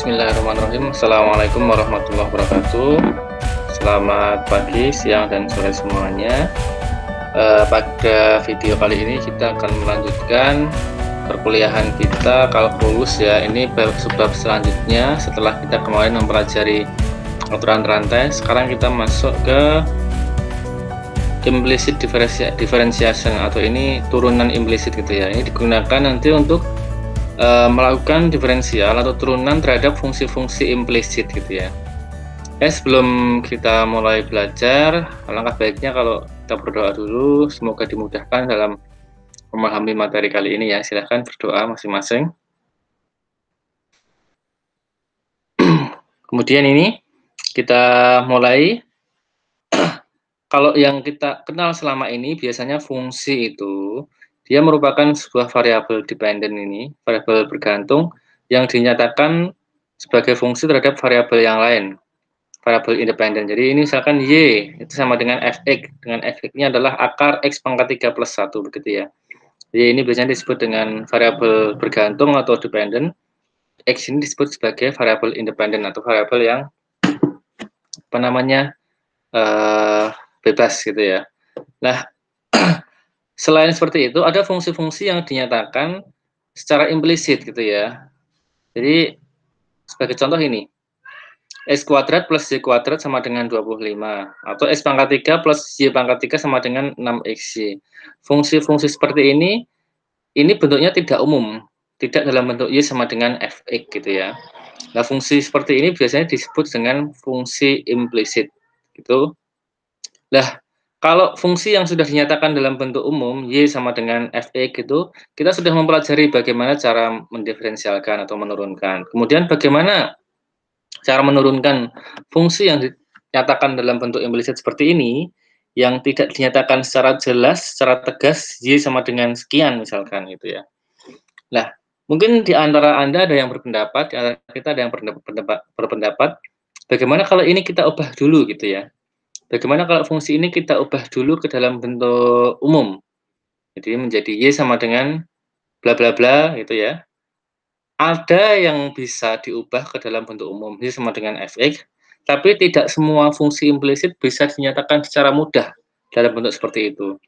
Bismillahirrahmanirrahim Assalamualaikum warahmatullahi wabarakatuh Selamat pagi, siang, dan sore semuanya e, Pada video kali ini kita akan melanjutkan perkuliahan kita kalkulus ya Ini sebab selanjutnya setelah kita kemarin mempelajari aturan rantai Sekarang kita masuk ke implicit differentiation atau ini turunan implicit gitu ya Ini digunakan nanti untuk e, melakukan diferensial atau turunan terhadap fungsi-fungsi implisit gitu ya. Ya sebelum kita mulai belajar, alangkah baiknya kalau kita berdoa dulu, semoga dimudahkan dalam memahami materi kali ini ya. Silahkan berdoa masing-masing. Kemudian ini kita mulai. kalau yang kita kenal selama ini biasanya fungsi itu dia merupakan sebuah variabel dependen ini, variabel bergantung yang dinyatakan sebagai fungsi terhadap variabel yang lain, variabel independen. Jadi ini misalkan Y itu sama dengan Fx, dengan fx ini adalah akar X pangkat 3 plus 1, begitu ya. Y ini biasanya disebut dengan variabel bergantung atau dependen. X ini disebut sebagai variabel independen atau variabel yang apa namanya uh, bebas gitu ya. Nah, Selain seperti itu, ada fungsi-fungsi yang dinyatakan secara implisit gitu ya. Jadi sebagai contoh ini, S kuadrat plus Y kuadrat sama dengan 25. Atau S pangkat 3 plus Y pangkat 3 sama dengan 6XY. Fungsi-fungsi seperti ini, ini bentuknya tidak umum. Tidak dalam bentuk Y sama dengan Fx gitu ya. Nah, fungsi seperti ini biasanya disebut dengan fungsi implisit. Gitu. Nah, kalau fungsi yang sudah dinyatakan dalam bentuk umum y sama dengan fx e gitu, kita sudah mempelajari bagaimana cara mendiferensialkan atau menurunkan. Kemudian bagaimana cara menurunkan fungsi yang dinyatakan dalam bentuk implisit seperti ini yang tidak dinyatakan secara jelas, secara tegas y sama dengan sekian misalkan gitu ya. Nah, mungkin di antara Anda ada yang berpendapat, di antara kita ada yang berpendapat, berpendapat bagaimana kalau ini kita ubah dulu gitu ya Bagaimana kalau fungsi ini kita ubah dulu ke dalam bentuk umum? Jadi menjadi Y sama dengan bla bla bla gitu ya. Ada yang bisa diubah ke dalam bentuk umum, Y sama dengan Fx, tapi tidak semua fungsi implisit bisa dinyatakan secara mudah dalam bentuk seperti itu.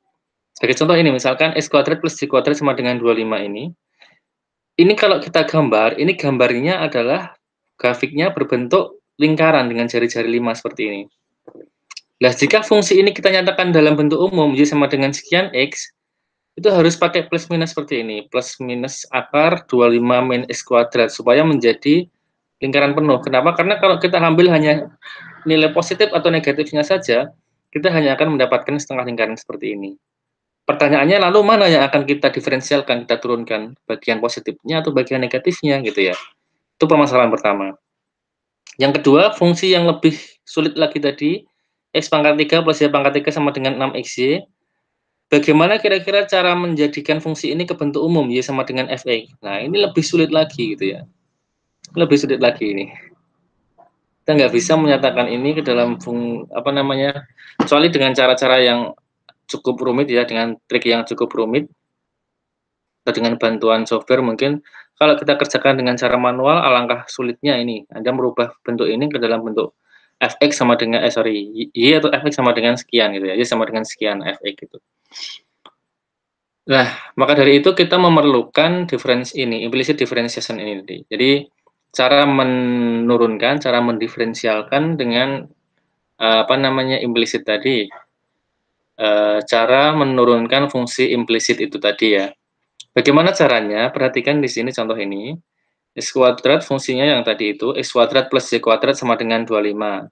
Sebagai contoh ini, misalkan x kuadrat plus y kuadrat sama dengan 25 ini. Ini kalau kita gambar, ini gambarnya adalah grafiknya berbentuk lingkaran dengan jari-jari 5 seperti ini. Nah, jika fungsi ini kita nyatakan dalam bentuk umum, jadi sama dengan sekian X, itu harus pakai plus minus seperti ini, plus minus akar 25 min X kuadrat, supaya menjadi lingkaran penuh. Kenapa? Karena kalau kita ambil hanya nilai positif atau negatifnya saja, kita hanya akan mendapatkan setengah lingkaran seperti ini. Pertanyaannya lalu mana yang akan kita diferensialkan, kita turunkan bagian positifnya atau bagian negatifnya gitu ya. Itu permasalahan pertama. Yang kedua, fungsi yang lebih sulit lagi tadi X pangkat 3 plus Y pangkat 3 sama dengan 6XY. Bagaimana kira-kira cara menjadikan fungsi ini ke bentuk umum, Y sama dengan FA. Nah, ini lebih sulit lagi gitu ya. Lebih sulit lagi ini. Kita nggak bisa menyatakan ini ke dalam fung, apa namanya, kecuali dengan cara-cara yang cukup rumit ya, dengan trik yang cukup rumit, atau dengan bantuan software mungkin, kalau kita kerjakan dengan cara manual, alangkah sulitnya ini. Anda merubah bentuk ini ke dalam bentuk fx sama dengan eh sorry y atau fx sama dengan sekian gitu ya y sama dengan sekian fx gitu nah maka dari itu kita memerlukan difference ini implicit differentiation ini tadi jadi cara menurunkan cara mendiferensialkan dengan eh, apa namanya implicit tadi eh, cara menurunkan fungsi implicit itu tadi ya bagaimana caranya perhatikan di sini contoh ini X kuadrat fungsinya yang tadi itu, X kuadrat plus Y kuadrat sama dengan 25.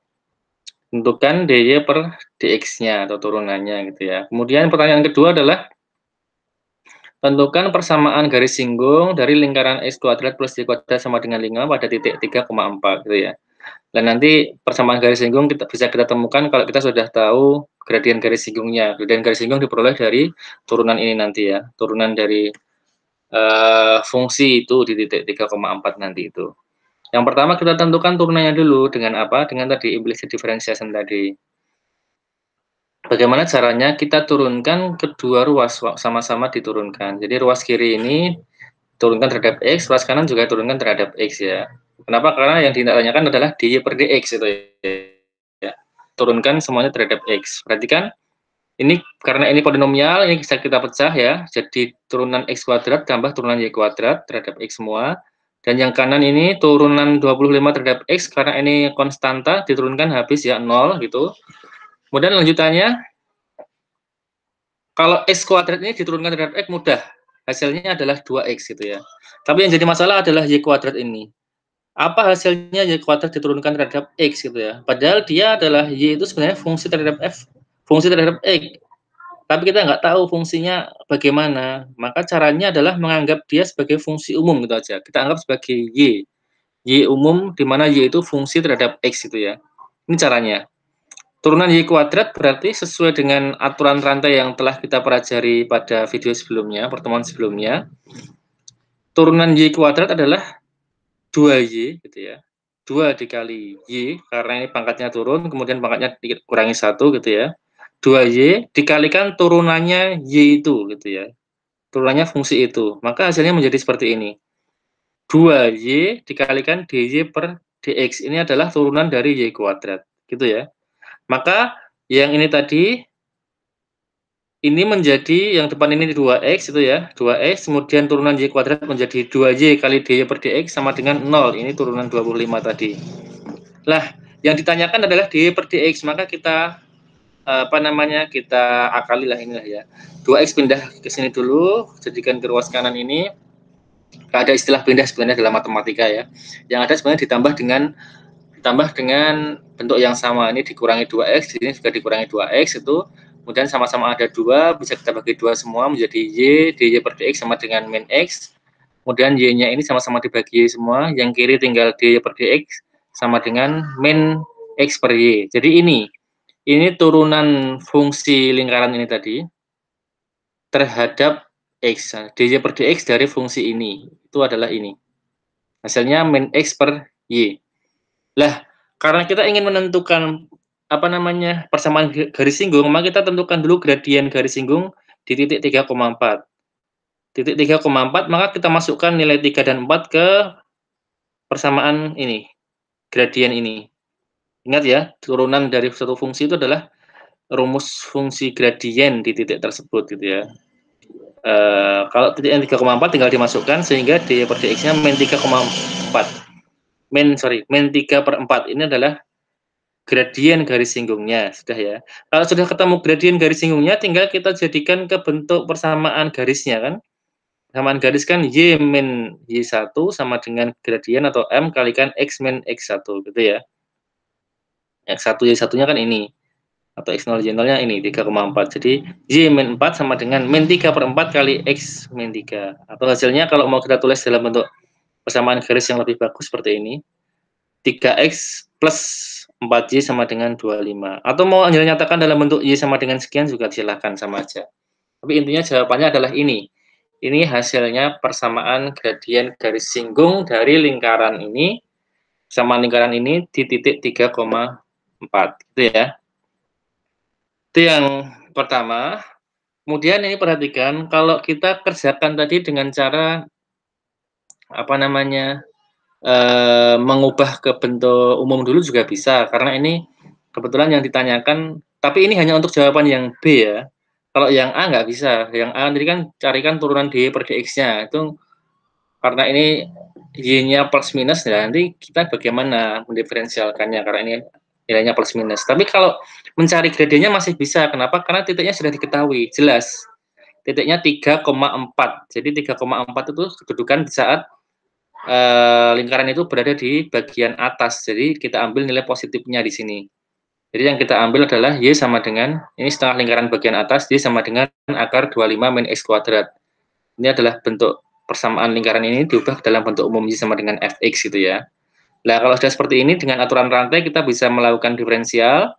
Tentukan DY per DX-nya atau turunannya gitu ya. Kemudian pertanyaan kedua adalah, Tentukan persamaan garis singgung dari lingkaran X kuadrat plus Y kuadrat sama dengan 5 pada titik 3,4 gitu ya. Dan nanti persamaan garis singgung kita bisa kita temukan kalau kita sudah tahu gradien garis singgungnya. Gradien garis singgung diperoleh dari turunan ini nanti ya, turunan dari uh, fungsi itu di titik 3,4 nanti itu. Yang pertama kita tentukan turunannya dulu dengan apa? Dengan tadi implicit differentiation tadi. Bagaimana caranya kita turunkan kedua ruas sama-sama diturunkan. Jadi ruas kiri ini turunkan terhadap x, ruas kanan juga turunkan terhadap x ya. Kenapa? Karena yang ditanyakan adalah dy per dx itu ya. Turunkan semuanya terhadap x. Perhatikan ini karena ini polinomial, ini bisa kita pecah ya. Jadi turunan X kuadrat tambah turunan Y kuadrat terhadap X semua. Dan yang kanan ini turunan 25 terhadap X karena ini konstanta diturunkan habis ya nol gitu. Kemudian lanjutannya, kalau X kuadrat ini diturunkan terhadap X mudah. Hasilnya adalah 2X gitu ya. Tapi yang jadi masalah adalah Y kuadrat ini. Apa hasilnya Y kuadrat diturunkan terhadap X gitu ya. Padahal dia adalah Y itu sebenarnya fungsi terhadap F fungsi terhadap X tapi kita nggak tahu fungsinya bagaimana maka caranya adalah menganggap dia sebagai fungsi umum gitu aja kita anggap sebagai y y umum di mana y itu fungsi terhadap x itu ya ini caranya turunan y kuadrat berarti sesuai dengan aturan rantai yang telah kita pelajari pada video sebelumnya pertemuan sebelumnya turunan y kuadrat adalah 2y gitu ya 2 dikali y karena ini pangkatnya turun kemudian pangkatnya dikurangi satu gitu ya 2Y dikalikan turunannya Y itu gitu ya. Turunannya fungsi itu. Maka hasilnya menjadi seperti ini. 2Y dikalikan DY per DX. Ini adalah turunan dari Y kuadrat. Gitu ya. Maka yang ini tadi ini menjadi yang depan ini 2x itu ya 2x kemudian turunan y kuadrat menjadi 2y kali dy per dx sama dengan 0 ini turunan 25 tadi lah yang ditanyakan adalah dy per dx maka kita apa namanya kita akali lah inilah ya. 2x pindah ke sini dulu, jadikan ke ruas kanan ini. Gak ada istilah pindah sebenarnya dalam matematika ya. Yang ada sebenarnya ditambah dengan ditambah dengan bentuk yang sama. Ini dikurangi 2x, di sini juga dikurangi 2x itu. Kemudian sama-sama ada dua, bisa kita bagi dua semua menjadi y, dy per dx sama dengan min x. Kemudian y-nya ini sama-sama dibagi semua, yang kiri tinggal dy per dx sama dengan min x per y. Jadi ini ini turunan fungsi lingkaran ini tadi terhadap X. Nah, DJ per DX dari fungsi ini. Itu adalah ini. Hasilnya min X per Y. Lah, karena kita ingin menentukan apa namanya persamaan garis singgung, maka kita tentukan dulu gradien garis singgung di titik 3,4. Titik 3,4, maka kita masukkan nilai 3 dan 4 ke persamaan ini, gradien ini. Ingat ya, turunan dari suatu fungsi itu adalah rumus fungsi gradien di titik tersebut gitu ya. Uh, kalau titik 3,4 tinggal dimasukkan sehingga d per dx-nya min 3,4. Min sorry, min 3 per 4 ini adalah gradien garis singgungnya sudah ya. Kalau sudah ketemu gradien garis singgungnya tinggal kita jadikan ke bentuk persamaan garisnya kan. Persamaan garis kan y min y1 sama dengan gradien atau m kalikan x min x1 gitu ya. X1 Y1-nya kan ini. Atau X0 Y0-nya ini, 3,4. Jadi Y min 4 sama dengan min 3 per 4 kali X min 3. Atau hasilnya kalau mau kita tulis dalam bentuk persamaan garis yang lebih bagus seperti ini. 3X plus 4Y sama dengan 25. Atau mau Anda nyatakan dalam bentuk Y sama dengan sekian juga silahkan sama aja. Tapi intinya jawabannya adalah ini. Ini hasilnya persamaan gradien garis singgung dari lingkaran ini sama lingkaran ini di titik 4 gitu ya. Itu yang pertama. Kemudian ini perhatikan kalau kita kerjakan tadi dengan cara apa namanya e, mengubah ke bentuk umum dulu juga bisa karena ini kebetulan yang ditanyakan tapi ini hanya untuk jawaban yang B ya. Kalau yang A nggak bisa, yang A nanti kan carikan turunan D per DX-nya itu karena ini Y-nya plus minus nah nanti kita bagaimana mendiferensialkannya karena ini nilainya plus minus. Tapi kalau mencari gradenya masih bisa. Kenapa? Karena titiknya sudah diketahui, jelas. Titiknya 3,4. Jadi 3,4 itu kedudukan di saat e, lingkaran itu berada di bagian atas. Jadi kita ambil nilai positifnya di sini. Jadi yang kita ambil adalah Y sama dengan, ini setengah lingkaran bagian atas, Y sama dengan akar 25 min X kuadrat. Ini adalah bentuk persamaan lingkaran ini diubah dalam bentuk umum Y sama dengan Fx gitu ya. Nah, kalau sudah seperti ini dengan aturan rantai kita bisa melakukan diferensial.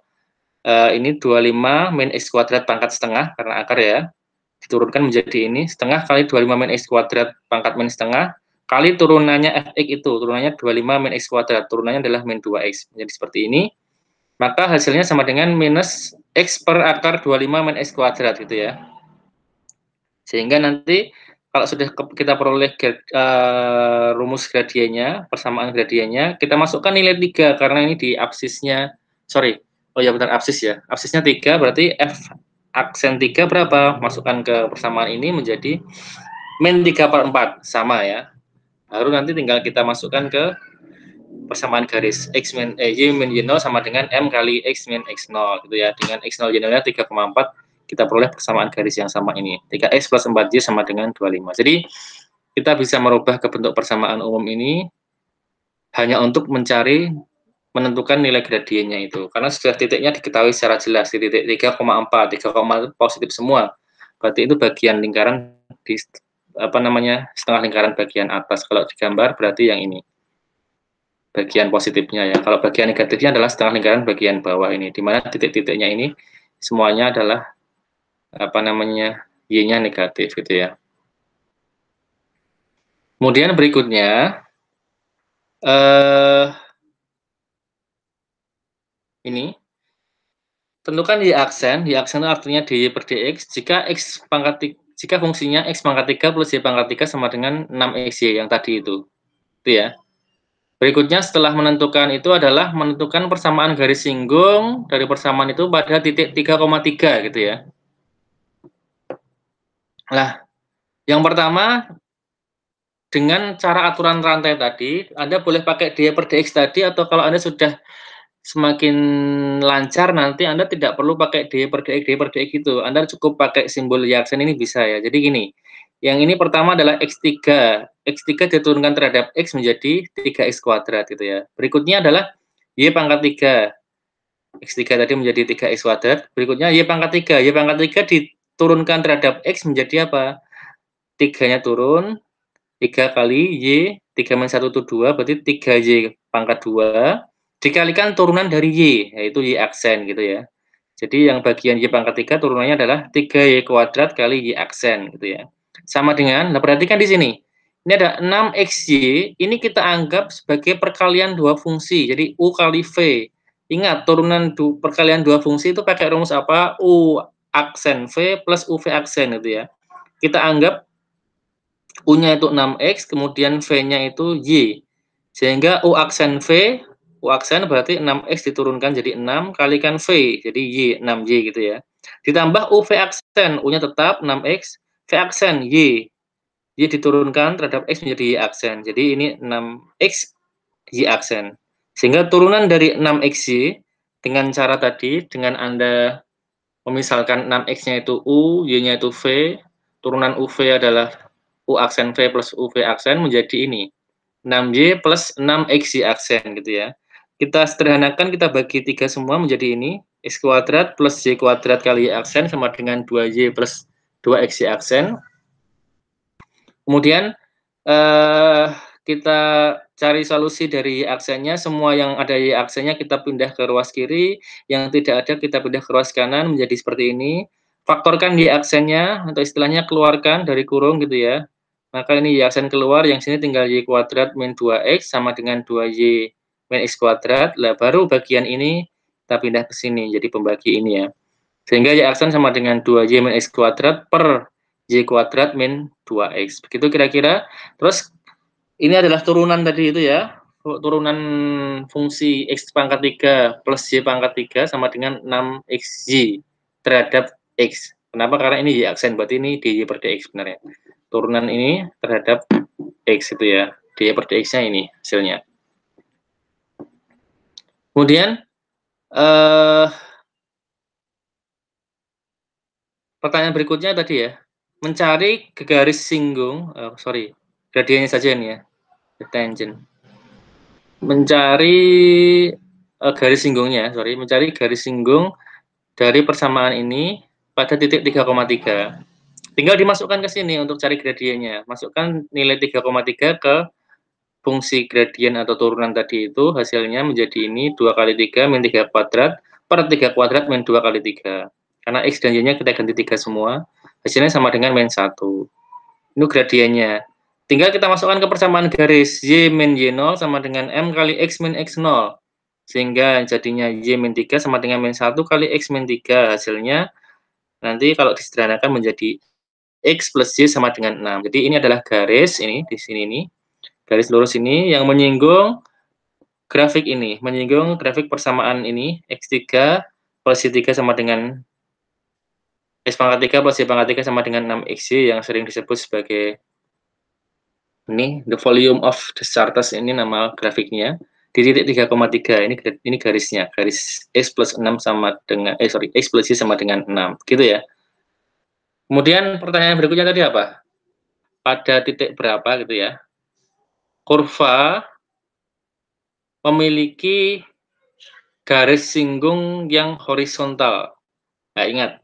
Uh, ini 25 min x kuadrat pangkat setengah karena akar ya. Diturunkan menjadi ini setengah kali 25 min x kuadrat pangkat min setengah kali turunannya fx itu, turunannya 25 min x kuadrat, turunannya adalah min 2x. Menjadi seperti ini. Maka hasilnya sama dengan minus x per akar 25 min x kuadrat gitu ya. Sehingga nanti kalau sudah kita peroleh uh, rumus gradiennya, persamaan gradiennya, kita masukkan nilai 3 karena ini di absisnya, sorry, oh ya benar absis ya, absisnya 3 berarti F aksen 3 berapa? Masukkan ke persamaan ini menjadi min 3 per 4, sama ya. Baru nanti tinggal kita masukkan ke persamaan garis X min, eh, Y min Y0 sama dengan M kali X min X0 gitu ya, dengan X0 Y0 nya 3,4 kita peroleh persamaan garis yang sama ini. 3X plus 4Y sama dengan 25. Jadi, kita bisa merubah ke bentuk persamaan umum ini hanya untuk mencari menentukan nilai gradiennya itu. Karena setelah titiknya diketahui secara jelas di titik 3,4, 3, positif semua. Berarti itu bagian lingkaran di apa namanya? setengah lingkaran bagian atas. Kalau digambar berarti yang ini. Bagian positifnya ya. Kalau bagian negatifnya adalah setengah lingkaran bagian bawah ini di mana titik-titiknya ini semuanya adalah apa namanya y-nya negatif gitu ya. Kemudian berikutnya eh, ini tentukan di aksen, di aksen artinya di per dx jika x pangkat jika fungsinya x pangkat 3 plus y pangkat 3 sama dengan 6xy yang tadi itu. Itu ya. Berikutnya setelah menentukan itu adalah menentukan persamaan garis singgung dari persamaan itu pada titik 3,3 gitu ya. Nah, yang pertama dengan cara aturan rantai tadi, Anda boleh pakai D per DX tadi atau kalau Anda sudah semakin lancar nanti Anda tidak perlu pakai D per DX, D per DX itu. Anda cukup pakai simbol yaksen ini bisa ya. Jadi gini, yang ini pertama adalah X3. X3 diturunkan terhadap X menjadi 3X kuadrat gitu ya. Berikutnya adalah Y pangkat 3. X3 tadi menjadi 3X kuadrat. Berikutnya Y pangkat 3. Y pangkat 3 di turunkan terhadap X menjadi apa? Tiganya turun, 3 kali Y, 3 minus 1 itu 2, berarti 3Y pangkat 2, dikalikan turunan dari Y, yaitu Y aksen gitu ya. Jadi yang bagian Y pangkat 3 turunannya adalah 3Y kuadrat kali Y aksen gitu ya. Sama dengan, nah perhatikan di sini, ini ada 6XY, ini kita anggap sebagai perkalian dua fungsi, jadi U kali V. Ingat, turunan du, perkalian dua fungsi itu pakai rumus apa? U aksen V plus UV aksen gitu ya. Kita anggap U-nya itu 6X, kemudian V-nya itu Y. Sehingga U aksen V, U aksen berarti 6X diturunkan jadi 6, kalikan V, jadi Y, 6Y gitu ya. Ditambah UV aksen, U-nya tetap 6X, V aksen Y. Y diturunkan terhadap X menjadi Y aksen. Jadi ini 6X, Y aksen. Sehingga turunan dari 6XY dengan cara tadi, dengan Anda Misalkan 6X-nya itu U, Y-nya itu V, turunan UV adalah U aksen V plus UV aksen menjadi ini. 6Y plus 6XY aksen gitu ya. Kita sederhanakan, kita bagi tiga semua menjadi ini. X kuadrat plus Y kuadrat kali Y aksen sama dengan 2Y plus 2XY aksen. Kemudian eh, kita cari solusi dari aksennya, semua yang ada di aksennya kita pindah ke ruas kiri, yang tidak ada kita pindah ke ruas kanan menjadi seperti ini. Faktorkan di aksennya atau istilahnya keluarkan dari kurung gitu ya. Maka ini y aksen keluar, yang sini tinggal y kuadrat min 2x sama dengan 2y min x kuadrat. Lah baru bagian ini kita pindah ke sini jadi pembagi ini ya. Sehingga y aksen sama dengan 2y min x kuadrat per y kuadrat min 2x. Begitu kira-kira. Terus ini adalah turunan tadi itu ya turunan fungsi x pangkat 3 plus y pangkat 3 sama dengan 6xy terhadap x. Kenapa? Karena ini y aksen, berarti ini dy per dx sebenarnya. Turunan ini terhadap x itu ya, dy per dx-nya ini hasilnya. Kemudian, eh, pertanyaan berikutnya tadi ya, mencari garis singgung, eh, sorry, gradiennya saja ini ya, tangent mencari uh, garis singgungnya ya, sorry mencari garis singgung dari persamaan ini pada titik 3,3 tinggal dimasukkan ke sini untuk cari gradiennya masukkan nilai 3,3 ke fungsi gradien atau turunan tadi itu hasilnya menjadi ini 2 kali 3 min 3 kuadrat per 3 kuadrat min 2 kali 3 karena X dan Y-nya kita ganti 3 semua hasilnya sama dengan min 1 ini gradiennya Tinggal kita masukkan ke persamaan garis Y min Y0 sama dengan M kali X min X0. Sehingga jadinya Y min 3 sama dengan min 1 kali X min 3. Hasilnya nanti kalau disederhanakan menjadi X plus Y sama dengan 6. Jadi ini adalah garis ini, di sini ini. Garis lurus ini yang menyinggung grafik ini. Menyinggung grafik persamaan ini. X3 plus Y3 sama dengan X pangkat 3 plus Y pangkat 3 sama dengan 6XY yang sering disebut sebagai ini the volume of the charters ini nama grafiknya di titik 3,3 ini ini garisnya garis x plus 6 sama dengan eh sorry x plus y sama dengan 6 gitu ya kemudian pertanyaan berikutnya tadi apa pada titik berapa gitu ya kurva memiliki garis singgung yang horizontal nah, ingat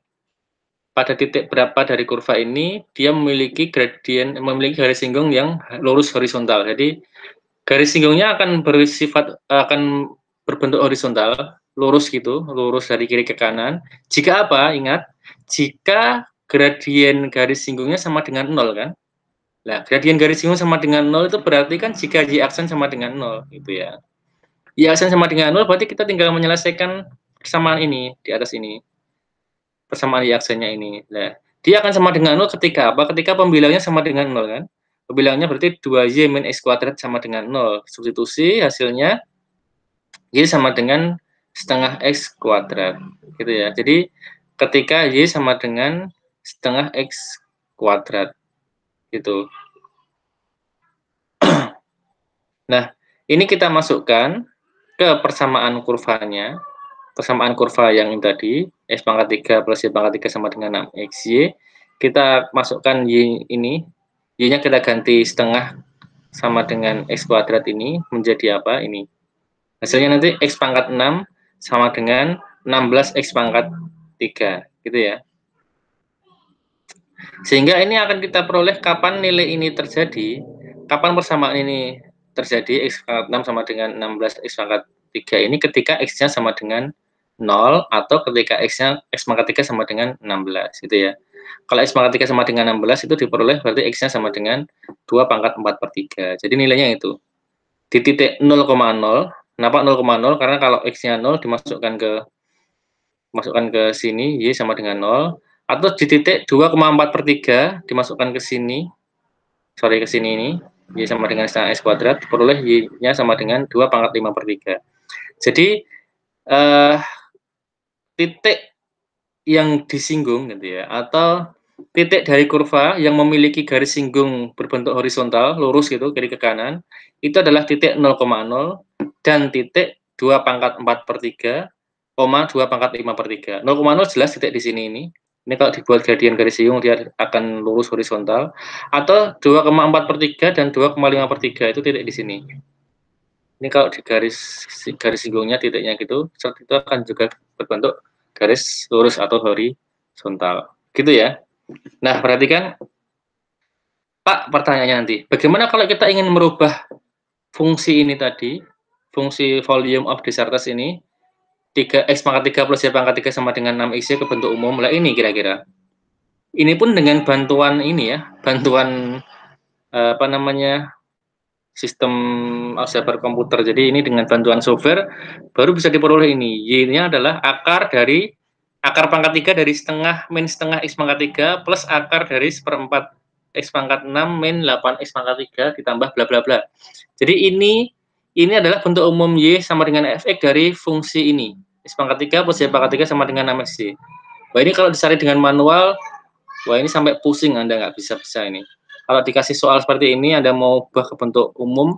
pada titik berapa dari kurva ini dia memiliki gradien memiliki garis singgung yang lurus horizontal. Jadi garis singgungnya akan bersifat akan berbentuk horizontal, lurus gitu, lurus dari kiri ke kanan. Jika apa? Ingat, jika gradien garis singgungnya sama dengan nol kan? Nah, gradien garis singgung sama dengan nol itu berarti kan jika y aksen sama dengan nol gitu ya. Y aksen sama dengan nol berarti kita tinggal menyelesaikan persamaan ini di atas ini persamaan yaksennya ini. Nah, dia akan sama dengan nol ketika apa? Ketika pembilangnya sama dengan nol kan? Pembilangnya berarti 2y min x kuadrat sama dengan nol. Substitusi hasilnya y sama dengan setengah x kuadrat. Gitu ya. Jadi ketika y sama dengan setengah x kuadrat. Gitu. nah, ini kita masukkan ke persamaan kurvanya, persamaan kurva yang tadi. X pangkat 3 plus Y pangkat 3 sama dengan 6XY. Kita masukkan Y ini, Y-nya kita ganti setengah sama dengan X kuadrat ini menjadi apa? Ini. Hasilnya nanti X pangkat 6 sama dengan 16X pangkat 3, gitu ya. Sehingga ini akan kita peroleh kapan nilai ini terjadi, kapan persamaan ini terjadi X pangkat 6 sama dengan 16X pangkat 3 ini ketika X-nya sama dengan 0 atau ketika x-nya x pangkat 3 sama dengan 16 gitu ya. Kalau x pangkat 3 sama dengan 16 itu diperoleh berarti x-nya sama dengan 2 pangkat 4 per 3. Jadi nilainya itu. Di titik 0,0, kenapa 0,0? Karena kalau x-nya 0 dimasukkan ke masukkan ke sini, y sama dengan 0. Atau di titik 2,4 per 3 dimasukkan ke sini, sorry ke sini ini, y sama dengan setengah x kuadrat, diperoleh y-nya sama dengan 2 pangkat 5 per 3. Jadi, eh, uh, titik yang disinggung gitu ya atau titik dari kurva yang memiliki garis singgung berbentuk horizontal lurus gitu kiri ke kanan itu adalah titik 0,0 dan titik 2 pangkat 4 per 3 koma 2 pangkat 5 per 3 0,0 jelas titik di sini ini ini kalau dibuat gradien garis singgung dia akan lurus horizontal atau 2,4 per 3 dan 2,5 per 3 itu titik di sini ini kalau di garis garis singgungnya titiknya gitu chart itu akan juga berbentuk garis lurus atau horizontal gitu ya nah perhatikan Pak pertanyaannya nanti bagaimana kalau kita ingin merubah fungsi ini tadi fungsi volume of surface ini 3 x pangkat 3 plus y ya, pangkat 3 sama dengan 6x ke bentuk umum lah ini kira-kira ini pun dengan bantuan ini ya bantuan eh, apa namanya sistem aljabar eh, komputer. Jadi ini dengan bantuan software baru bisa diperoleh ini. Y-nya adalah akar dari akar pangkat 3 dari setengah min setengah x pangkat 3 plus akar dari seperempat x pangkat 6 min 8 x pangkat 3 ditambah bla bla bla. Jadi ini ini adalah bentuk umum Y sama dengan fx dari fungsi ini. X pangkat 3 plus Y pangkat 3 sama dengan 6 x Wah ini kalau dicari dengan manual, wah ini sampai pusing Anda nggak bisa-bisa ini kalau dikasih soal seperti ini Anda mau ubah ke bentuk umum,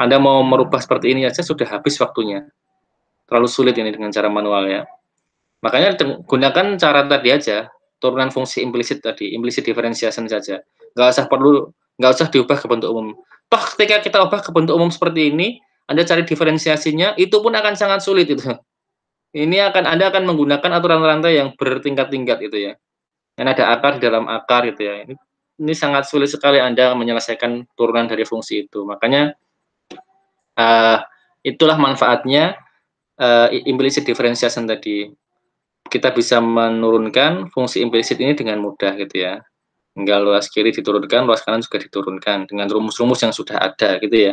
Anda mau merubah seperti ini aja sudah habis waktunya. Terlalu sulit ini dengan cara manual ya. Makanya gunakan cara tadi aja, turunan fungsi implisit tadi, implisit differentiation saja. Nggak usah perlu, nggak usah diubah ke bentuk umum. Toh ketika kita ubah ke bentuk umum seperti ini, Anda cari diferensiasinya, itu pun akan sangat sulit itu. Ini akan Anda akan menggunakan aturan rantai yang bertingkat-tingkat itu ya. Dan ada akar di dalam akar itu ya. Ini ini sangat sulit sekali Anda menyelesaikan turunan dari fungsi itu. Makanya uh, itulah manfaatnya uh, eh, implicit differentiation tadi. Kita bisa menurunkan fungsi implicit ini dengan mudah gitu ya. Tinggal luas kiri diturunkan, luas kanan juga diturunkan dengan rumus-rumus yang sudah ada gitu ya.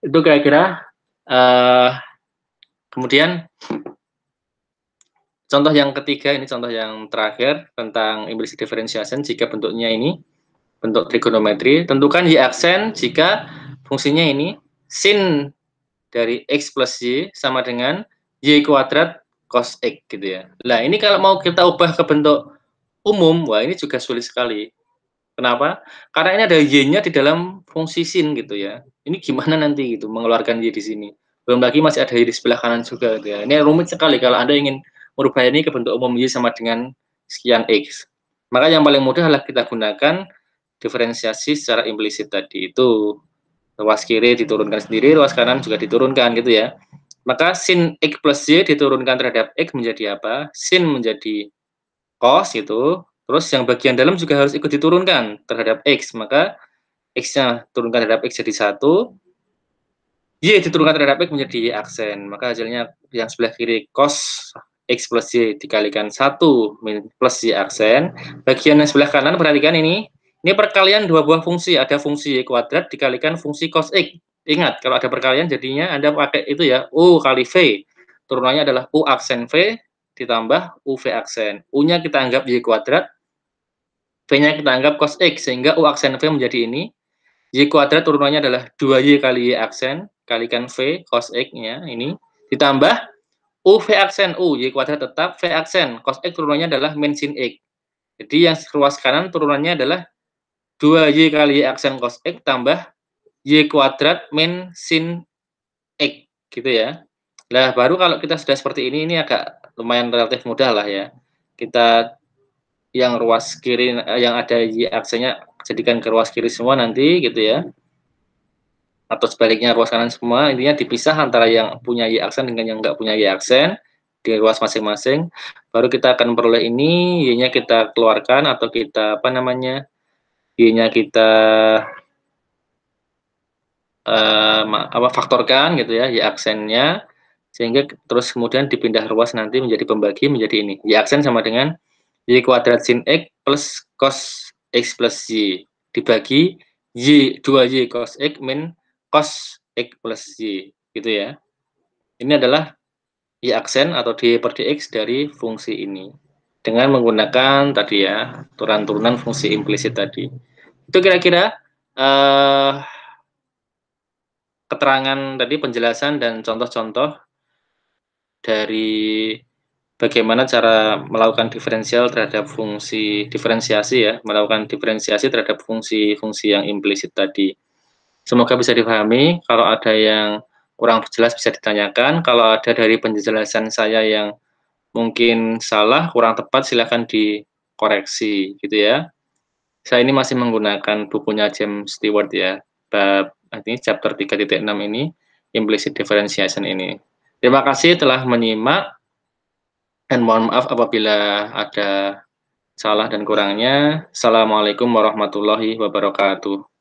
Itu kira-kira uh, kemudian Contoh yang ketiga ini contoh yang terakhir tentang implicit differentiation jika bentuknya ini bentuk trigonometri. Tentukan y aksen jika fungsinya ini sin dari x plus y sama dengan y kuadrat cos x gitu ya. Nah ini kalau mau kita ubah ke bentuk umum, wah ini juga sulit sekali. Kenapa? Karena ini ada y-nya di dalam fungsi sin gitu ya. Ini gimana nanti gitu mengeluarkan y di sini. Belum lagi masih ada di sebelah kanan juga gitu ya. Ini rumit sekali kalau anda ingin merubah ini ke bentuk umum Y sama dengan sekian X. Maka yang paling mudah adalah kita gunakan diferensiasi secara implisit tadi itu. Ruas kiri diturunkan sendiri, ruas kanan juga diturunkan gitu ya. Maka sin X plus Y diturunkan terhadap X menjadi apa? Sin menjadi cos gitu. Terus yang bagian dalam juga harus ikut diturunkan terhadap X. Maka X-nya turunkan terhadap X jadi satu Y diturunkan terhadap X menjadi Y aksen. Maka hasilnya yang sebelah kiri cos X plus Y dikalikan 1 plus Y aksen. Bagian yang sebelah kanan perhatikan ini. Ini perkalian dua buah fungsi. Ada fungsi Y kuadrat dikalikan fungsi cos X. Ingat, kalau ada perkalian jadinya Anda pakai itu ya, U kali V. Turunannya adalah U aksen V ditambah U V aksen. U-nya kita anggap Y kuadrat, V-nya kita anggap cos X, sehingga U aksen V menjadi ini. Y kuadrat turunannya adalah 2Y kali Y aksen, kalikan V, cos X-nya ini, ditambah U V aksen U, Y kuadrat tetap, V aksen, cos X turunannya adalah min sin X. Jadi yang ruas kanan turunannya adalah 2Y kali Y aksen cos X tambah Y kuadrat min sin X, gitu ya. lah baru kalau kita sudah seperti ini, ini agak lumayan relatif mudah lah ya. Kita yang ruas kiri, eh, yang ada Y aksennya, jadikan ke ruas kiri semua nanti, gitu ya atau sebaliknya ruas kanan semua intinya dipisah antara yang punya y aksen dengan yang nggak punya y aksen di ruas masing-masing baru kita akan peroleh ini y-nya kita keluarkan atau kita apa namanya y-nya kita uh, apa faktorkan gitu ya y aksennya sehingga terus kemudian dipindah ruas nanti menjadi pembagi menjadi ini y aksen sama dengan y kuadrat sin x plus cos x plus y dibagi y 2y cos x min cos X plus Y gitu ya. Ini adalah Y aksen atau D per DX dari fungsi ini dengan menggunakan tadi ya turunan-turunan fungsi implisit tadi. Itu kira-kira uh, keterangan tadi penjelasan dan contoh-contoh dari bagaimana cara melakukan diferensial terhadap fungsi diferensiasi ya, melakukan diferensiasi terhadap fungsi-fungsi yang implisit tadi. Semoga bisa dipahami. Kalau ada yang kurang jelas bisa ditanyakan. Kalau ada dari penjelasan saya yang mungkin salah, kurang tepat, silakan dikoreksi gitu ya. Saya ini masih menggunakan bukunya James Stewart ya, bab ini chapter 3.6 ini, implicit differentiation ini. Terima kasih telah menyimak dan mohon maaf apabila ada salah dan kurangnya. Assalamualaikum warahmatullahi wabarakatuh.